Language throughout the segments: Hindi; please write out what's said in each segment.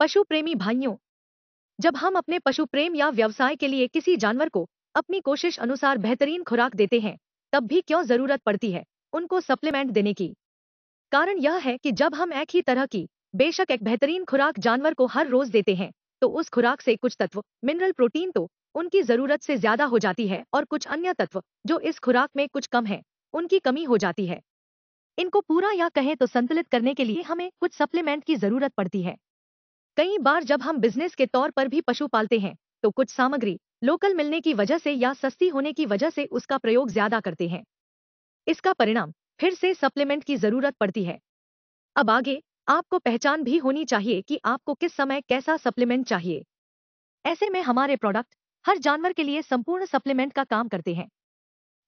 पशु प्रेमी भाइयों जब हम अपने पशु प्रेम या व्यवसाय के लिए किसी जानवर को अपनी कोशिश अनुसार बेहतरीन खुराक देते हैं तब भी क्यों जरूरत पड़ती है उनको सप्लीमेंट देने की कारण यह है कि जब हम एक ही तरह की बेशक एक बेहतरीन खुराक जानवर को हर रोज देते हैं तो उस खुराक से कुछ तत्व मिनरल प्रोटीन तो उनकी जरूरत से ज्यादा हो जाती है और कुछ अन्य तत्व जो इस खुराक में कुछ कम है उनकी कमी हो जाती है इनको पूरा या कहें तो संतुलित करने के लिए हमें कुछ सप्लीमेंट की जरूरत पड़ती है कई बार जब हम बिजनेस के तौर पर भी पशु पालते हैं तो कुछ सामग्री लोकल मिलने की वजह से या सस्ती होने की वजह से उसका प्रयोग ज्यादा करते हैं इसका परिणाम फिर से सप्लीमेंट की जरूरत पड़ती है अब आगे आपको पहचान भी होनी चाहिए कि आपको किस समय कैसा सप्लीमेंट चाहिए ऐसे में हमारे प्रोडक्ट हर जानवर के लिए संपूर्ण सप्लीमेंट का काम करते हैं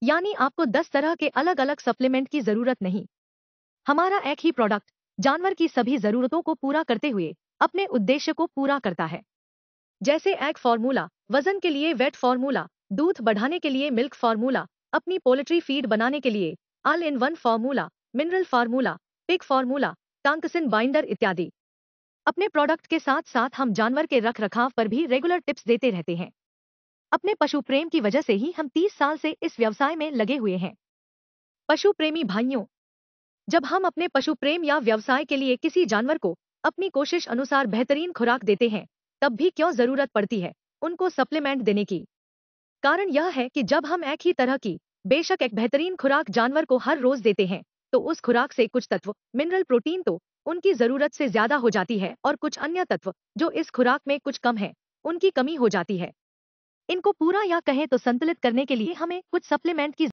यानी आपको दस तरह के अलग अलग सप्लीमेंट की जरूरत नहीं हमारा एक ही प्रोडक्ट जानवर की सभी जरूरतों को पूरा करते हुए अपने उद्देश्य को पूरा करता है जैसे एग फॉर्मूला वजन के लिए वेट फॉर्मूला दूध बढ़ाने के लिए मिल्क फॉर्मूला अपनी पोल्ट्री फीड बनाने के लिए all in one formula mineral formula पिक फार्मूला टांकसिन बाइंडर इत्यादि अपने प्रोडक्ट के साथ साथ हम जानवर के रख रखाव पर भी रेगुलर टिप्स देते रहते हैं अपने पशु प्रेम की वजह से ही हम तीस साल से इस व्यवसाय में लगे हुए हैं पशु प्रेमी भाइयों जब हम अपने पशु प्रेम या व्यवसाय के लिए किसी जानवर को अपनी कोशिश अनुसार बेहतरीन खुराक देते हैं तब भी क्यों जरूरत पड़ती है उनको सप्लीमेंट देने की कारण यह है कि जब हम एक ही तरह की बेशक एक बेहतरीन खुराक जानवर को हर रोज देते हैं तो उस खुराक से कुछ तत्व मिनरल प्रोटीन तो उनकी जरूरत से ज्यादा हो जाती है और कुछ अन्य तत्व जो इस खुराक में कुछ कम है उनकी कमी हो जाती है इनको पूरा या कहें तो संतुलित करने के लिए हमें कुछ सप्लीमेंट की